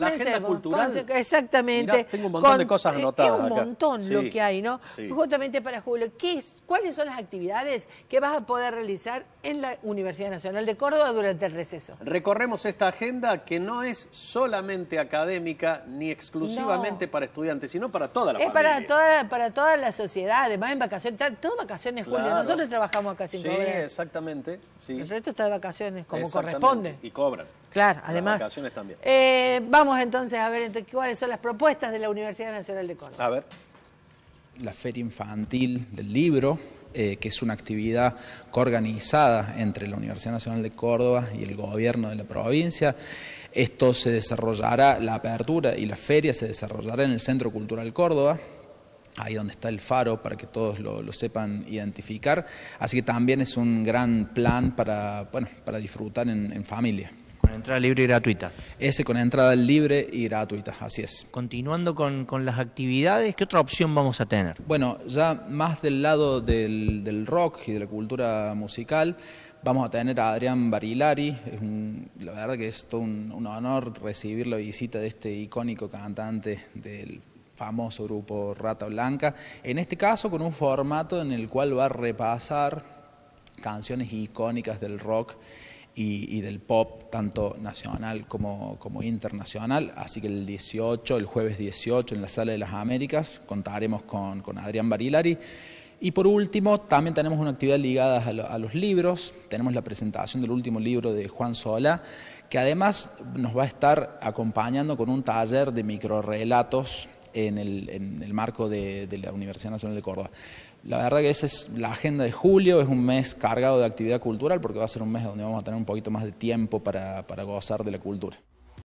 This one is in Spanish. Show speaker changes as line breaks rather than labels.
la agenda cultural. exactamente. tengo un montón de cosas eh, anotadas. Es un montón lo que hay, ¿no? Justamente para Julio, ¿qué ¿cuáles son las actividades que vas a poder realizar en la Universidad Nacional de Córdoba durante el receso?
Recorremos esta agenda que no es solamente académica ni exclusivamente para estudiantes, sino para toda la Es para
toda, para toda la sociedad, además en vacaciones, todo vacaciones, Julio. Nosotros trabajamos acá sin sí, cobrar. Sí,
exactamente. El resto
está de vacaciones, como corresponde.
Y cobran. Claro, además.
Eh, vamos entonces a ver cuáles son las propuestas de la Universidad Nacional de Córdoba.
A ver. La feria infantil del libro, eh, que es una actividad coorganizada entre la Universidad Nacional de Córdoba y el gobierno de la provincia. Esto se desarrollará, la apertura y la feria se desarrollará en el Centro Cultural Córdoba, ahí donde está el faro para que todos lo, sepan identificar. Así que también es un gran plan para, disfrutar en familia. Con entrada libre y gratuita. Ese con entrada libre y gratuita, así es. Continuando con, las actividades, ¿qué otra opción vamos a tener? Bueno, ya más del lado del, rock y de la cultura musical, Vamos a tener a Adrián Barilari, la verdad que es todo un, honor recibir la visita de este icónico cantante del famoso grupo Rata Blanca, en este caso con un formato en el cual va a repasar canciones icónicas del rock y, del pop, tanto nacional como, internacional. Así que el 18, el jueves 18, en la Sala de las Américas, contaremos con, con Adrián Barilari. Y por último, también tenemos una actividad ligada a, a, los libros. Tenemos la presentación del último libro de Juan Sola, que además nos va a estar acompañando con un taller de microrelatos en el, marco de, la Universidad Nacional de Córdoba. La verdad que esa es la agenda de julio, es un mes cargado de actividad cultural porque va a ser un mes donde vamos a tener un poquito más de tiempo para gozar de la cultura.